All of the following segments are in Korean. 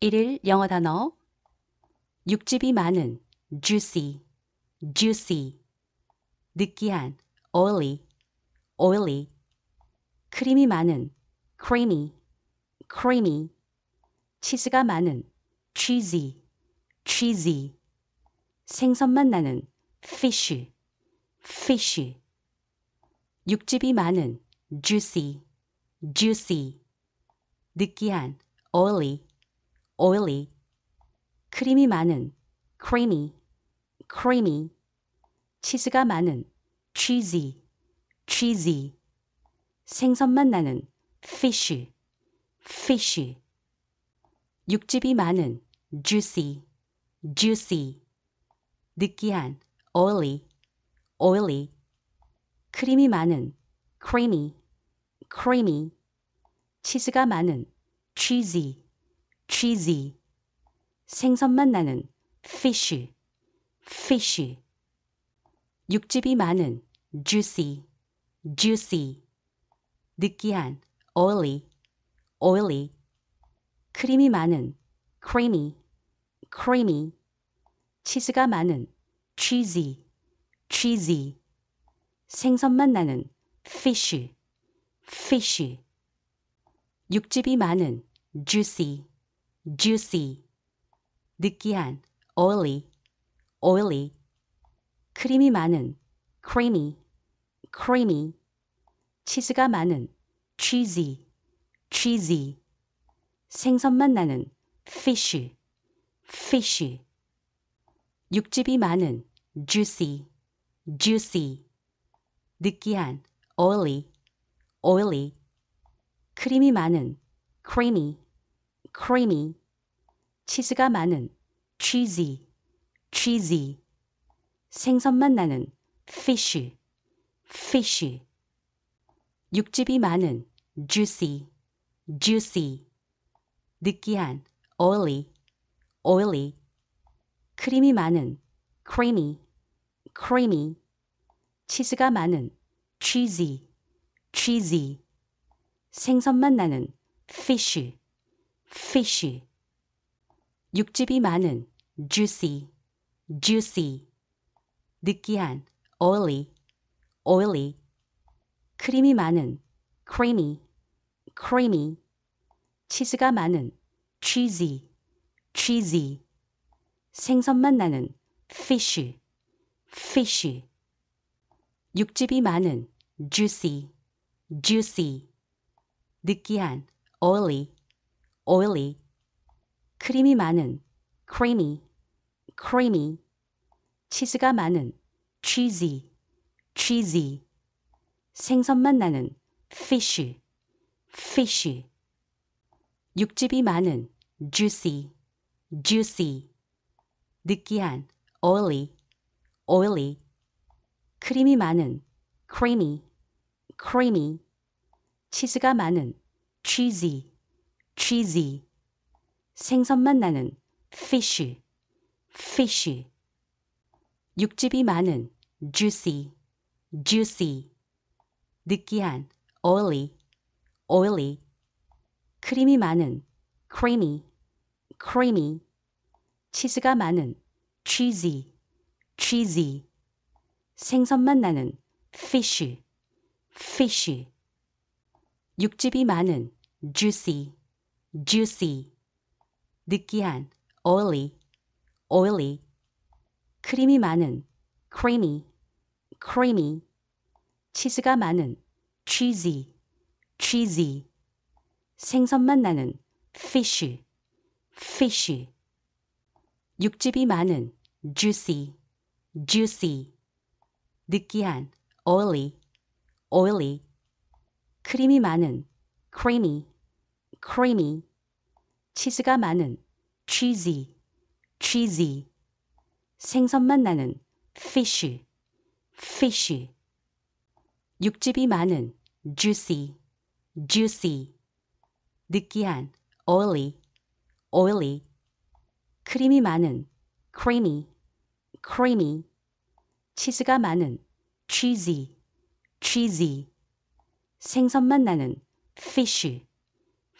1일 영어 단어 육즙이 많은 juicy, juicy 느끼한 oily, oily 크림이 많은 creamy, creamy 치즈가 많은 cheesy, cheesy 생선맛 나는 fish, fish 육즙이 많은 juicy, juicy 느끼한 oily oily 크림이 많은 creamy creamy 치즈가 많은 cheesy cheesy 생선만 나는 fishy fishy 육즙이 많은 juicy juicy 느끼한 oily oily 크림이 많은 creamy creamy 치즈가 많은 cheesy cheesy 생선만 나는 fishy fishy 육즙이 많은 juicy juicy 느끼한 oily oily 크림이 많은 creamy creamy 치즈가 많은 cheesy cheesy 생선만 나는 fishy fishy 육즙이 많은 juicy juicy, 느끼한, oily, oily, 크림이 많은, creamy, creamy, 치즈가 많은, cheesy, cheesy, 생선만 나는, fishy, fishy, 육즙이 많은, juicy, juicy, 느끼한, oily, oily, 크림이 많은, creamy, creamy, 치즈가 많은 cheesy, cheesy, 생선맛 나는 fishy, fishy, 육즙이 많은 juicy, juicy, 느끼한 oily, oily, 크림이 많은 creamy, creamy, 치즈가 많은 cheesy, cheesy, 생선맛 나는 fishy, fishy 육즙이 많은 juicy juicy 느끼한 oily oily 크림이 많은 creamy creamy 치즈가 많은 cheesy cheesy 생선맛 나는 fishy fishy 육즙이 많은 juicy juicy 느끼한 oily oily 크림이 많은 creamy creamy 치즈가 많은 cheesy cheesy 생선만 나는 fishy fishy 육즙이 많은 juicy juicy 느끼한 oily oily 크림이 많은 creamy creamy 치즈가 많은 cheesy cheesy 생선맛 나는 fishy fishy 육즙이 많은 juicy juicy 느끼한 oily oily 크림이 많은 creamy creamy 치즈가 많은 cheesy cheesy 생선맛 나는 fishy fishy 육즙이 많은 juicy juicy, 느끼한, oily, oily, 크림이 많은, creamy, creamy, 치즈가 많은, cheesy, cheesy, 생선만 나는, fishy, fishy, 육즙이 많은, juicy, juicy, 느끼한, oily, oily, 크림이 많은, creamy, creamy, 치즈가 많은 cheesy, cheesy, 생선맛 나는 fishy, fishy, 육즙이 많은 juicy, juicy, 느끼한 oily, oily, 크림이 많은 creamy, creamy, 치즈가 많은 cheesy, cheesy, 생선맛 나는 fishy,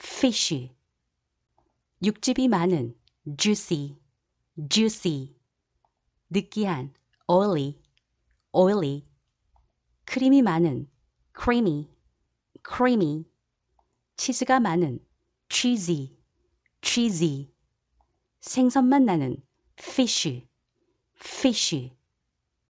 fishy 육즙이 많은 juicy juicy 느끼한 oily oily 크림이 많은 creamy creamy 치즈가 많은 cheesy cheesy 생선맛 나는 fishy fishy